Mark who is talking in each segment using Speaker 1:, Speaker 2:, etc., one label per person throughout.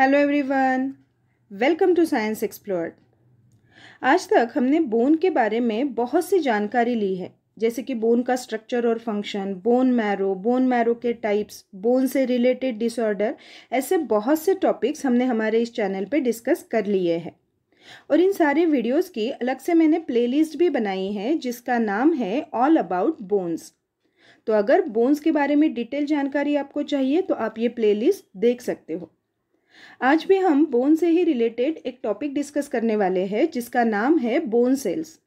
Speaker 1: Hello everyone welcome to science explore आज तक हमने बोन के बारे में बहुत सी जानकारी ली है जैसे कि बोन का स्ट्रक्चर और function bone marrow bone marrow के टाइप्स बोन से रिलेटेड डिसऑर्डर ऐसे बहुत से टॉपिक्स हमने हमारे इस चैनल पे डिस्कस कर लिए हैं और इन सारे वीडियोस की अलग से मैंने प्लेलिस्ट भी बनाई है जिसका नाम है ऑल अबाउट बोन्स तो अगर बोन्स के बारे में डिटेल जानकारी आपको चाहिए तो आप ये प्लेलिस्ट देख सकते हो आज भी हम बोन से ही रिलेटेड एक टॉपिक डिस्कस करने वाले हैं जिसका नाम है बोन सेल्स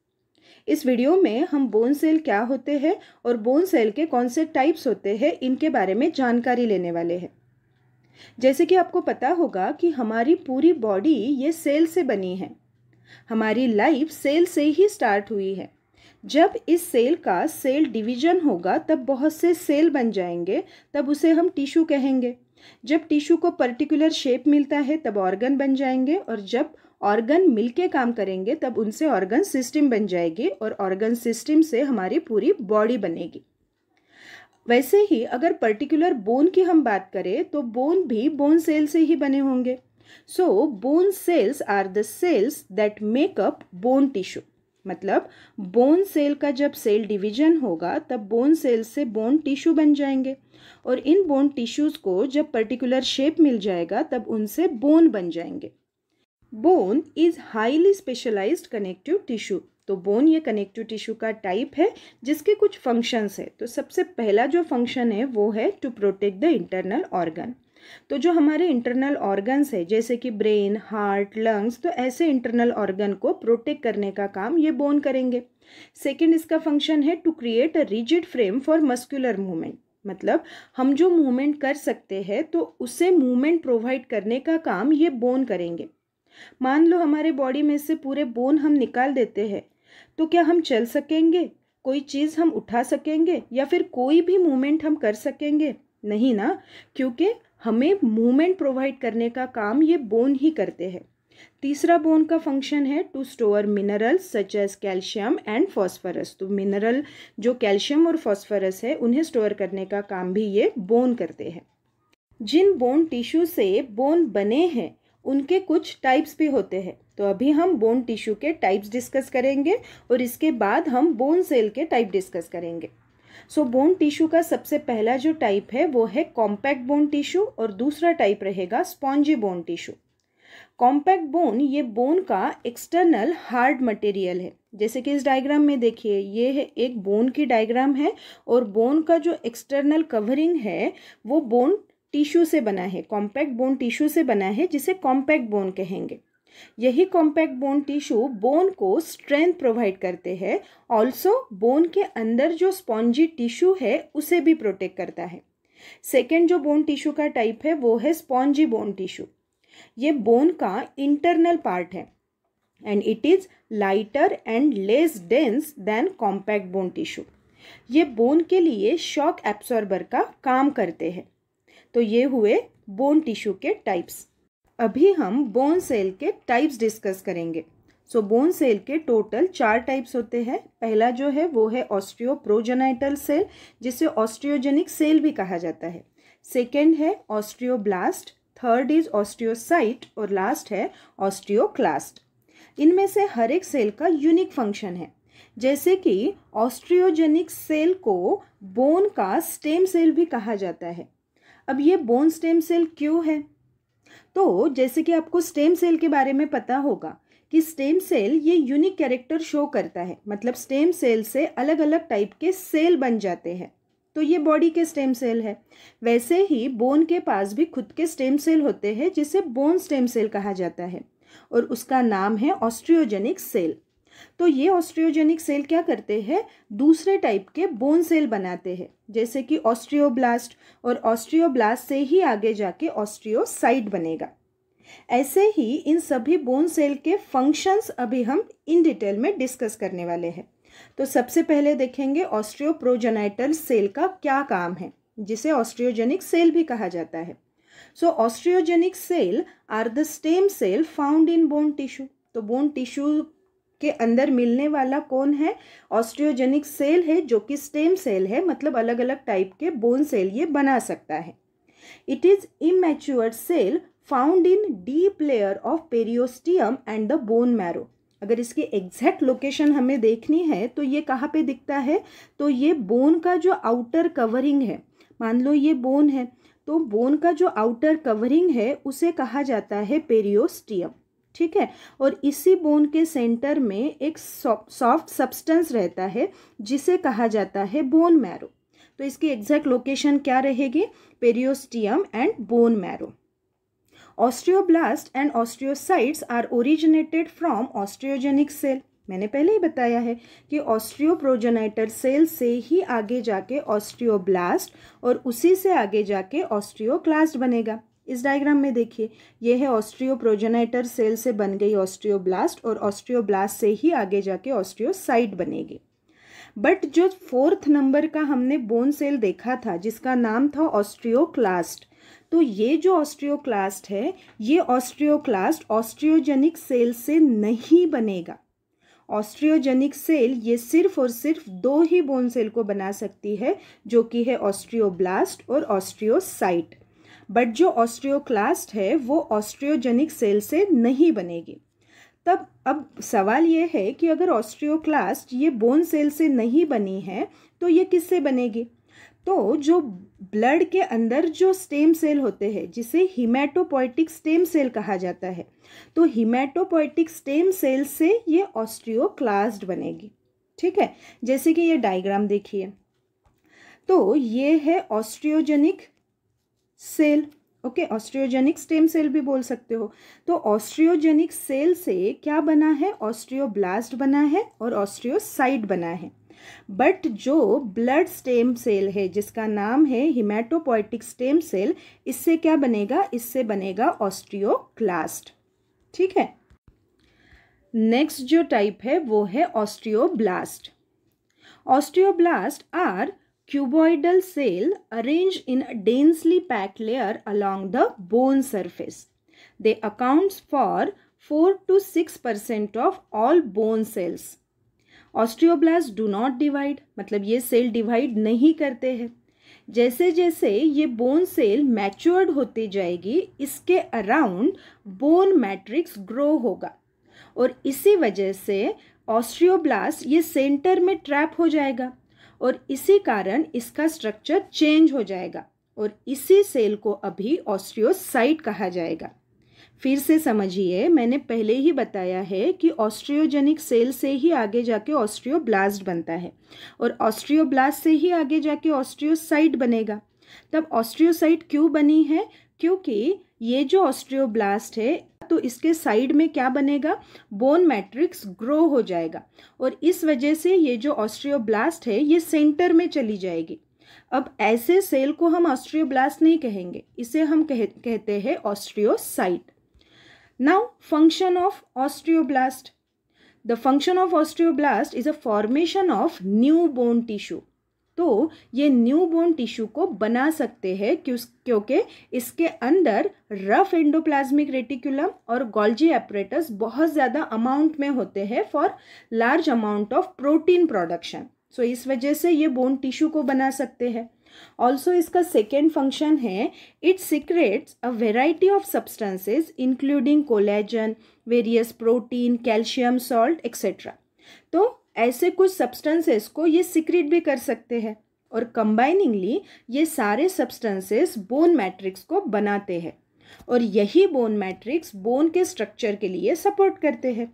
Speaker 1: इस वीडियो में हम बोन सेल क्या होते हैं और बोन सेल के कौन से टाइप्स होते हैं इनके बारे में जानकारी लेने वाले हैं जैसे कि आपको पता होगा कि हमारी पूरी बॉडी ये सेल से बनी है हमारी लाइफ सेल से ही स्टार्ट हुई है जब इस सेल का सेल डिवीजन होगा तब बहुत से सेल बन जाएंगे तब उसे हम टिश्यू कहेंगे जब टिश्यू को पर्टिकुलर शेप मिलता है तब ऑर्गन बन जाएंगे और जब ऑर्गन मिलके काम करेंगे तब उनसे ऑर्गन सिस्टम बन जाएगी और ऑर्गन सिस्टम से हमारी पूरी बॉडी बनेगी वैसे ही अगर पर्टिकुलर बोन की हम बात करें तो बोन भी बोन सेल से ही बने होंगे so bone cells are the cells that make up bone tissue मतलब बोन सेल का जब सेल डिवीजन होगा तब बोन सेल से बोन टिश्यू बन जाएंगे और इन बोन टिश्यूज़ को जब पर्टिकुलर शेप मिल जाएगा तब उनसे बोन बन जाएंगे bone is highly specialise connective tissue तो बोन ये कनेक्टिव टिश्यू का टाइप है जिसके कुछ फंक्शंस है तो सबसे पहला जो फंक्शन है वो है to protect the internal organ तो जो हमारे इंटरनल ऑर्गन्स है जैसे कि ब्रेन हार्ट लंग्स तो ऐसे इंटरनल ऑर्गन को प्रोटेक्ट करने का काम ये बोन करेंगे सेकेंड इसका फंक्शन है to create a rigid frame for muscular movement मतलब हम जो मूवमेंट कर सकते हैं तो उसे मूवमेंट प्रोवाइड करने का काम ये बोन करेंगे मान लो हमारे बॉडी में से पूरे बोन हम निकाल देते हैं तो क्या हम चल सकेंगे कोई चीज़ हम उठा सकेंगे या फिर कोई भी मूवमेंट हम कर सकेंगे नहीं ना क्योंकि हमें मूवमेंट प्रोवाइड करने का काम ये बोन ही करते हैं तीसरा बोन का फंक्शन है to store minerals such as calcium and phosphorus तो मिनरल जो कैल्शियम और फॉस्फरस है उन्हें स्टोर करने का काम भी ये बोन करते हैं जिन बोन टिश्यू से बोन बने हैं उनके कुछ टाइप्स भी होते हैं तो अभी हम बोन टिश्यू के टाइप्स डिस्कस करेंगे और इसके बाद हम बोन सेल के टाइप डिस्कस करेंगे सो बोन टिश्यू का सबसे पहला जो टाइप है वो है कॉम्पैक्ट बोन टिश्यू और दूसरा टाइप रहेगा spongy bone tissue compact bone ये बोन का एक्सटर्नल हार्ड मटेरियल है जैसे कि इस डायग्राम में देखिए ये है एक बोन की डायग्राम है और बोन का जो एक्सटर्नल कवरिंग है वो बोन टिश्यू से बना है कॉम्पैक्ट बोन टिश्यू से बना है जिसे कॉम्पैक्ट बोन कहेंगे यही कॉम्पैक्ट बोन टिश्यू बोन को स्ट्रेंथ प्रोवाइड करते हैं ऑल्सो बोन के अंदर जो स्पॉन्जी टिश्यू है उसे भी प्रोटेक्ट करता है सेकेंड जो बोन टिश्यू का टाइप है वो है स्पॉन्जी बोन टिश्यू ये बोन का इंटरनल पार्ट है and it is lighter and less dense than compact bone tissue ये बोन के लिए शॉक एब्सॉर्बर का काम करते हैं तो ये हुए बोन टिश्यू के टाइप्स अभी हम बोन सेल के टाइप्स डिस्कस करेंगे सो बोन सेल के टोटल चार टाइप्स होते हैं पहला जो है वो है ऑस्ट्रियो प्रोजेनाइटल सेल जिसे ऑस्ट्रियोजेनिक सेल भी कहा जाता है सेकेंड है ऑस्ट्रियोब्लास्ट थर्ड इज ऑस्ट्रियोसाइट और लास्ट है ऑस्ट्रियोक्लास्ट इनमें से हर एक सेल का यूनिक फंक्शन है जैसे कि ऑस्ट्रियोजेनिक सेल को बोन का स्टेम सेल भी कहा जाता है अब ये बोन स्टेम सेल क्यों है तो जैसे कि आपको स्टेम सेल के बारे में पता होगा कि स्टेम सेल ये यूनिक कैरेक्टर शो करता है मतलब स्टेम सेल से अलग अलग टाइप के सेल बन जाते हैं तो ये बॉडी के स्टेम सेल है वैसे ही बोन के पास भी खुद के स्टेम सेल होते हैं जिसे बोन स्टेम सेल कहा जाता है और उसका नाम है ऑस्ट्रियोजेनिक सेल तो ये ऑस्ट्रियोजेनिक सेल क्या करते हैं दूसरे टाइप के बोन सेल बनाते हैं जैसे कि ऑस्ट्रियोब्लास्ट और ऑस्ट्रियोब्लास्ट से ही आगे जाके ऑस्ट्रियोसाइट बनेगा ऐसे ही इन सभी बोन सेल के फंक्शंस अभी हम इन डिटेल में डिस्कस करने वाले हैं तो सबसे पहले देखेंगे ऑस्ट्रियोप्रोजेनाइटल सेल का क्या काम है जिसे ऑस्ट्रियोजेनिक सेल भी कहा जाता है so osteogenic cell are the stem cell found in bone tissue तो बोन टिश्यू के अंदर मिलने वाला कौन है ऑस्ट्रियोजेनिक सेल है जो कि स्टेम सेल है मतलब अलग अलग टाइप के बोन सेल ये बना सकता है it is immature cell found in deep layer of periosteum and the bone marrow अगर इसकी एग्जैक्ट लोकेशन हमें देखनी है तो ये कहाँ पे दिखता है तो ये बोन का जो आउटर कवरिंग है मान लो ये बोन है तो बोन का जो आउटर कवरिंग है उसे कहा जाता है पेरियोस्टियम ठीक है और इसी बोन के सेंटर में एक सॉफ्ट सब्सटेंस रहता है जिसे कहा जाता है बोन मैरो तो इसकी एग्जैक्ट लोकेशन क्या रहेगी periosteum and bone marrow osteoblast and osteocytes are originated from osteogenic cell मैंने पहले ही बताया है कि ऑस्ट्रियोप्रोजेनाइटर सेल से ही आगे जाके ऑस्ट्रियोब्लास्ट और उसी से आगे जाके ऑस्ट्रियोक्लास्ट बनेगा इस डायग्राम में देखिए यह है ऑस्ट्रियोप्रोजेनेटर सेल से बन गई ऑस्ट्रियोब्लास्ट और ऑस्ट्रियोब्लास्ट से ही आगे जाके ऑस्ट्रियोसाइट बनेगी बट जो फोर्थ नंबर का हमने बोन सेल देखा था जिसका नाम था ऑस्ट्रियोक्लास्ट तो ये जो ऑस्ट्रियोक्लास्ट है ये ऑस्ट्रियोक्लास्ट ऑस्ट्रियोजेनिक सेल से नहीं बनेगा ऑस्ट्रियोजेनिक सेल ये सिर्फ और सिर्फ दो ही बोन सेल को बना सकती है जो कि है ऑस्ट्रियोब्लास्ट और ऑस्ट्रियोसाइट बट जो ऑस्ट्रियोक्लास्ट है वो ऑस्ट्रियोजेनिक सेल से नहीं बनेगी तब अब सवाल ये है कि अगर ऑस्ट्रियोक्लास्ट ये बोन सेल से नहीं बनी है तो ये किससे बनेगी तो जो ब्लड के अंदर जो स्टेम सेल होते हैं जिसे हिमेटोपोइटिक स्टेम सेल कहा जाता है तो हिमेटोपोइटिक स्टेम सेल से ये ऑस्ट्रियोक्लास्ट बनेगी ठीक है जैसे कि ये डायग्राम देखिए तो ये है osteogenic cell okay osteogenic stem cell भी बोल सकते हो तो ऑस्ट्रियोजेनिक सेल से क्या बना है ऑस्ट्रियोब्लास्ट बना है और ऑस्ट्रियोसाइट बना है बट जो ब्लड स्टेम सेल है जिसका नाम है हिमेटोपोइटिक स्टेम सेल इससे क्या बनेगा इससे बनेगा ऑस्ट्रियोक्लास्ट ठीक है नेक्स्ट जो टाइप है वो है osteoblast osteoblast are cuboidal cell arranged in a densely packed layer along the bone surface. They accounts for 4 to 6% of all bone cells. Osteoblast do not divide मतलब ये सेल डिवाइड नहीं करते हैं जैसे जैसे ये बोन सेल मैच्योर्ड होती जाएगी इसके अराउंड बोन मैट्रिक्स ग्रो होगा और इसी वजह से ऑस्ट्रियोब्लास्ट ये सेंटर में ट्रैप हो जाएगा और इसी कारण इसका स्ट्रक्चर चेंज हो जाएगा और इसी सेल को अभी ऑस्ट्रियोसाइट कहा जाएगा फिर से समझिए मैंने पहले ही बताया है कि ऑस्ट्रियोजेनिक सेल से ही आगे जाके ऑस्ट्रियोब्लास्ट बनता है और ऑस्ट्रियोब्लास्ट से ही आगे जाके ऑस्ट्रियोसाइट बनेगा तब ऑस्ट्रियोसाइट क्यों बनी है क्योंकि ये जो ऑस्ट्रियोब्लास्ट है तो इसके साइड में क्या बनेगा बोन मैट्रिक्स ग्रो हो जाएगा और इस वजह से ये जो ऑस्ट्रियोब्लास्ट है ये सेंटर में चली जाएगी अब ऐसे सेल को हम ऑस्ट्रियोब्लास्ट नहीं कहेंगे इसे हम कह, कहते हैं osteocyte now function of osteoblast the function of osteoblast is a formation of new bone tissue तो ये न्यू बोर्न टिश्यू को बना सकते हैं क्योंकि इसके अंदर रफ एंडोप्लाज्मिक रेटिकुलम और गोल्जी एपरेटस बहुत ज़्यादा अमाउंट में होते हैं for large amount of protein production so इस वजह से ये बोन टिश्यू को बना सकते हैं ऑल्सो इसका सेकेंड फंक्शन है it secretes a variety of substances including collagen various protein calcium salt etcetera तो ऐसे कुछ सब्सटेंसेस को ये सिक्रेट भी कर सकते हैं और कंबाइनिंगली ये सारे सब्सटेंसेस बोन मैट्रिक्स को बनाते हैं और यही बोन मैट्रिक्स बोन के स्ट्रक्चर के लिए सपोर्ट करते हैं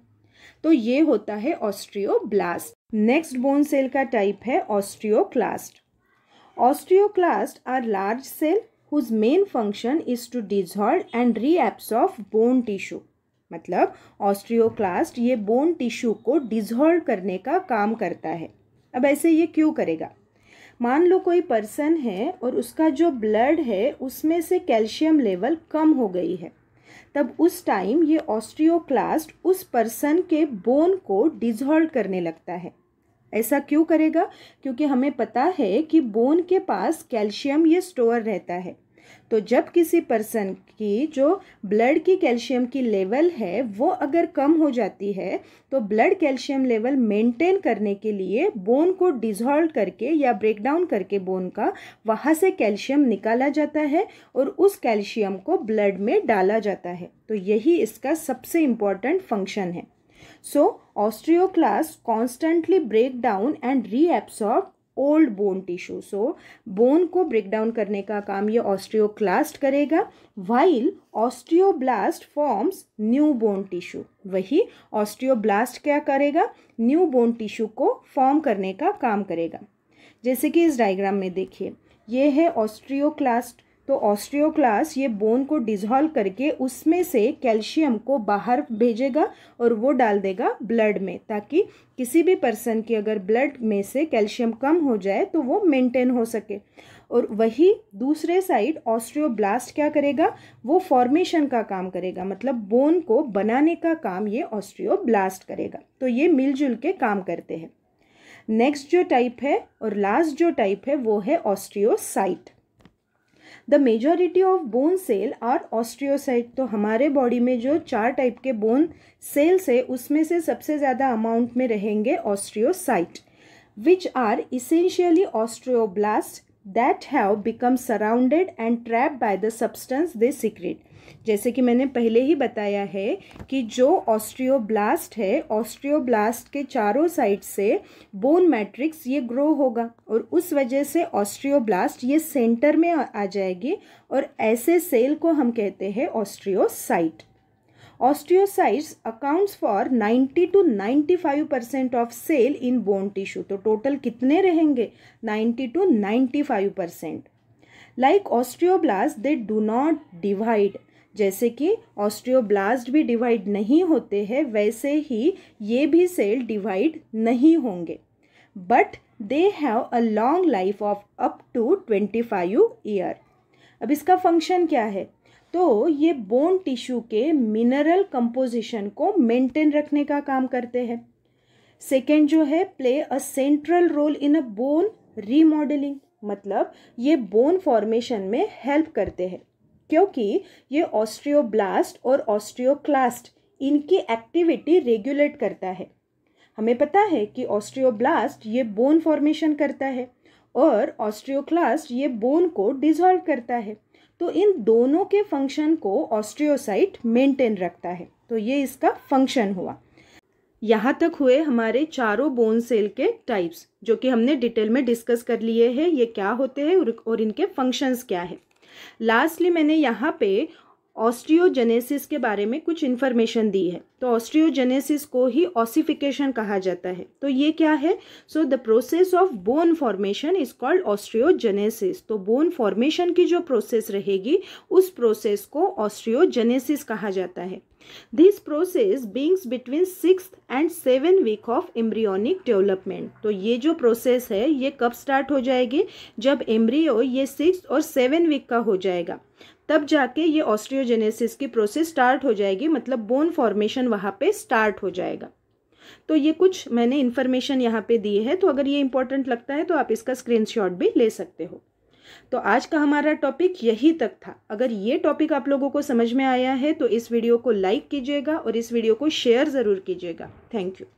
Speaker 1: तो ये होता है ऑस्ट्रियोब्लास्ट नेक्स्ट बोन सेल का टाइप है osteoclast osteoclast are large cell whose function is to dissolve and reabsorb of bone tissue मतलब ऑस्ट्रियोक्लास्ट ये बोन टिश्यू को डिजॉल्व करने का काम करता है अब ऐसे ये क्यों करेगा मान लो कोई पर्सन है और उसका जो ब्लड है उसमें से कैल्शियम लेवल कम हो गई है तब उस टाइम ये ऑस्ट्रियोक्लास्ट उस पर्सन के बोन को डिजॉल्व करने लगता है ऐसा क्यों करेगा क्योंकि हमें पता है कि बोन के पास कैल्शियम ये स्टोर रहता है तो जब किसी पर्सन की जो ब्लड की कैल्शियम की लेवल है वो अगर कम हो जाती है तो ब्लड कैल्शियम लेवल मेंटेन करने के लिए बोन को डिजॉल्व करके या ब्रेकडाउन करके बोन का वहाँ से कैल्शियम निकाला जाता है और उस कैल्शियम को ब्लड में डाला जाता है तो यही इसका सबसे इम्पॉर्टेंट फंक्शन है so osteoclast constantly break down and reabsorb old bone tissue so bone को ब्रेक डाउन करने का काम ये ऑस्ट्रियोक्लास्ट करेगा while osteoblast forms new bone tissue वही ऑस्ट्रियोब्लास्ट क्या करेगा न्यू बोन टिश्यू को फॉर्म करने का काम करेगा जैसे कि इस डायग्राम में देखिए ये है ऑस्ट्रियोक्लास्ट तो ऑस्ट्रियोक्लास ये बोन को डिजॉल्व करके उसमें से कैल्शियम को बाहर भेजेगा और वो डाल देगा ब्लड में ताकि किसी भी पर्सन की अगर ब्लड में से कैल्शियम कम हो जाए तो वो मेंटेन हो सके और वही दूसरे साइड ऑस्ट्रियोब्लास्ट क्या करेगा वो फॉर्मेशन का काम करेगा मतलब बोन को बनाने का काम ये ऑस्ट्रियोब्लास्ट करेगा तो ये मिलजुल के काम करते हैं नेक्स्ट जो टाइप है और लास्ट जो टाइप है वो है osteocyte the majority of bone cell are osteocyte तो हमारे बॉडी में जो चार टाइप के बोन सेल्स है उसमें से सबसे ज़्यादा अमाउंट में रहेंगे osteocyte which are essentially osteoblast that have become surrounded and trap by the substance they secrete जैसे कि मैंने पहले ही बताया है कि जो ऑस्ट्रियोब्लास्ट है ऑस्ट्रियोब्लास्ट के चारों साइड से बोन मैट्रिक्स ये ग्रो होगा और उस वजह से ऑस्ट्रियोब्लास्ट ये सेंटर में आ जाएगी और ऐसे सेल को हम कहते हैं osteocyte osteocytes accounts for 90 to 95 percent of cell in bone tissue तो टोटल कितने रहेंगे 90 to 95 percent like osteoblast they do not divide जैसे कि ऑस्ट्रियोब्लास्ट भी डिवाइड नहीं होते हैं वैसे ही ये भी सेल डिवाइड नहीं होंगे but they have a long life of up to twenty five year अब इसका फंक्शन क्या है तो ये बोन टिश्यू के मिनरल कंपोजिशन को मेंटेन रखने का काम करते हैं सेकेंड जो है play a central role in a bone remodeling मतलब ये बोन फॉर्मेशन में हेल्प करते हैं क्योंकि ये ऑस्ट्रियोब्लास्ट और ऑस्ट्रियोक्लास्ट इनकी एक्टिविटी रेगुलेट करता है हमें पता है कि ऑस्ट्रियोब्लास्ट ये बोन फॉर्मेशन करता है और ऑस्ट्रियोक्लास्ट ये बोन को डिजॉल्व करता है तो इन दोनों के फंक्शन को ऑस्ट्रियोसाइट मेंटेन रखता है तो ये इसका फंक्शन हुआ यहाँ तक हुए हमारे चारों बोन सेल के टाइप्स जो कि हमने डिटेल में डिस्कस कर लिए हैं ये क्या होते हैं और इनके फंक्शंस क्या है लास्टली मैंने यहाँ पे ऑस्ट्रियोजेनेसिस के बारे में कुछ इन्फॉर्मेशन दी है तो ऑस्ट्रियोजेनेसिस को ही ऑसिफिकेशन कहा जाता है तो ये क्या है so the process of bone formation is called osteogenesis तो बोन फॉर्मेशन की जो प्रोसेस रहेगी उस प्रोसेस को ऑस्ट्रियोजेनेसिस कहा जाता है this process begins between six and seven week of embryonic development तो ये जो प्रोसेस है ये कब स्टार्ट हो जाएगी जब एम्ब्रियो ये सिक्स और सेवन वीक का हो जाएगा तब जाके ये ऑस्ट्रियोजेनेसिस की प्रोसेस स्टार्ट हो जाएगी मतलब बोन फॉर्मेशन वहाँ पे स्टार्ट हो जाएगा तो ये कुछ मैंने इन्फॉर्मेशन यहाँ पे दी है तो अगर ये इंपॉर्टेंट लगता है तो आप इसका स्क्रीनशॉट भी ले सकते हो तो आज का हमारा टॉपिक यही तक था अगर ये टॉपिक आप लोगों को समझ में आया है तो इस वीडियो को लाइक कीजिएगा और इस वीडियो को शेयर ज़रूर कीजिएगा थैंक यू